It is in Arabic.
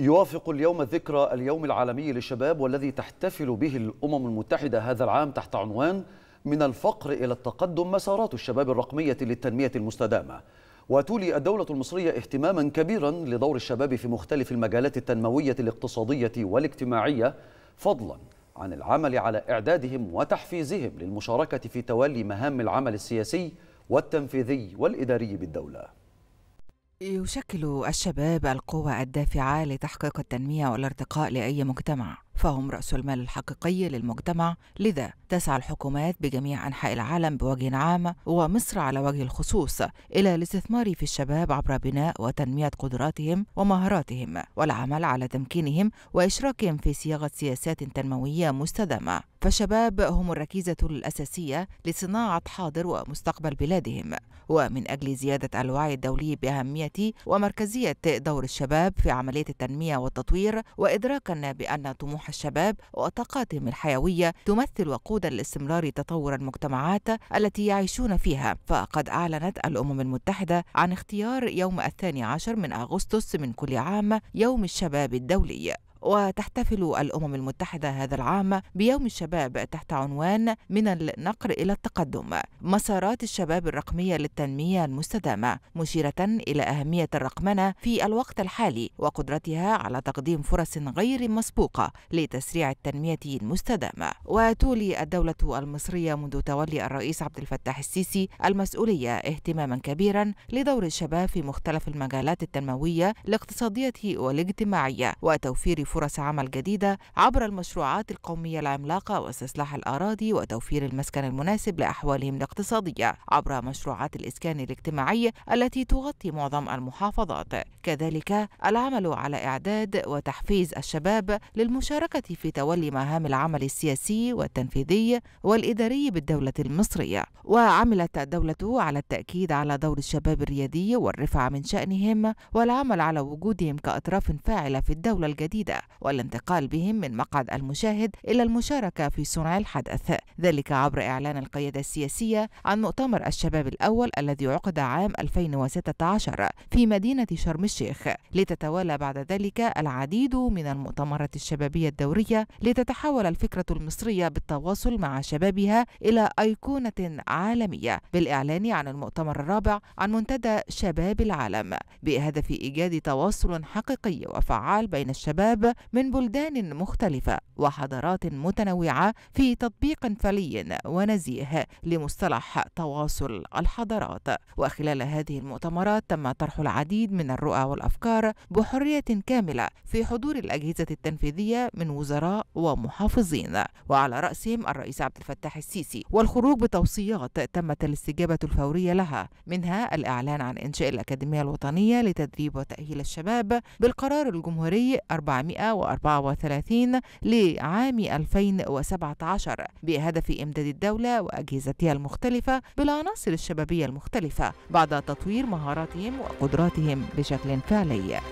يوافق اليوم الذكرى اليوم العالمي للشباب والذي تحتفل به الأمم المتحدة هذا العام تحت عنوان من الفقر إلى التقدم مسارات الشباب الرقمية للتنمية المستدامة وتولي الدولة المصرية اهتماما كبيرا لدور الشباب في مختلف المجالات التنموية الاقتصادية والاجتماعية فضلا عن العمل على إعدادهم وتحفيزهم للمشاركة في تولي مهام العمل السياسي والتنفيذي والإداري بالدولة يشكل الشباب القوة الدافعة لتحقيق التنمية والارتقاء لأي مجتمع، فهم رأس المال الحقيقي للمجتمع، لذا تسعى الحكومات بجميع أنحاء العالم بوجه عام ومصر على وجه الخصوص إلى الاستثمار في الشباب عبر بناء وتنمية قدراتهم ومهاراتهم، والعمل على تمكينهم وإشراكهم في صياغة سياسات تنموية مستدامة فالشباب هم الركيزة الأساسية لصناعة حاضر ومستقبل بلادهم ومن أجل زيادة الوعي الدولي بأهمية ومركزية دور الشباب في عملية التنمية والتطوير وإدراكا بأن طموح الشباب وطاقاتهم الحيوية تمثل وقودا لاستمرار تطور المجتمعات التي يعيشون فيها فقد أعلنت الأمم المتحدة عن اختيار يوم الثاني عشر من أغسطس من كل عام يوم الشباب الدولي وتحتفل الأمم المتحدة هذا العام بيوم الشباب تحت عنوان من النقر إلى التقدم مسارات الشباب الرقمية للتنمية المستدامة مشيرة إلى أهمية الرقمنة في الوقت الحالي وقدرتها على تقديم فرص غير مسبوقة لتسريع التنمية المستدامة وتولي الدولة المصرية منذ تولي الرئيس عبد الفتاح السيسي المسؤولية اهتماما كبيرا لدور الشباب في مختلف المجالات التنموية الاقتصادية والاجتماعية وتوفير فرص عمل جديدة عبر المشروعات القومية العملاقة واستصلاح الأراضي وتوفير المسكن المناسب لأحوالهم الاقتصادية عبر مشروعات الإسكان الاجتماعي التي تغطي معظم المحافظات كذلك العمل على إعداد وتحفيز الشباب للمشاركة في تولي مهام العمل السياسي والتنفيذي والإداري بالدولة المصرية وعملت الدولة على التأكيد على دور الشباب الريادي والرفع من شأنهم والعمل على وجودهم كأطراف فاعلة في الدولة الجديدة والانتقال بهم من مقعد المشاهد إلى المشاركة في صنع الحدث ذلك عبر إعلان القيادة السياسية عن مؤتمر الشباب الأول الذي عقد عام 2016 في مدينة شرم الشيخ لتتوالى بعد ذلك العديد من المؤتمرات الشبابية الدورية لتتحول الفكرة المصرية بالتواصل مع شبابها إلى أيقونة عالمية بالإعلان عن المؤتمر الرابع عن منتدى شباب العالم بهدف إيجاد تواصل حقيقي وفعال بين الشباب من بلدان مختلفة وحضارات متنوعة في تطبيق فلي ونزيه لمصطلح تواصل الحضارات وخلال هذه المؤتمرات تم طرح العديد من الرؤى والأفكار بحرية كاملة في حضور الأجهزة التنفيذية من وزراء ومحافظين وعلى رأسهم الرئيس عبد الفتاح السيسي والخروج بتوصيات تمت الاستجابة الفورية لها منها الإعلان عن إنشاء الأكاديمية الوطنية لتدريب وتأهيل الشباب بالقرار الجمهوري 400 134 لعام 2017 بهدف إمداد الدولة وأجهزتها المختلفة بالعناصر الشبابية المختلفة بعد تطوير مهاراتهم وقدراتهم بشكل فعلي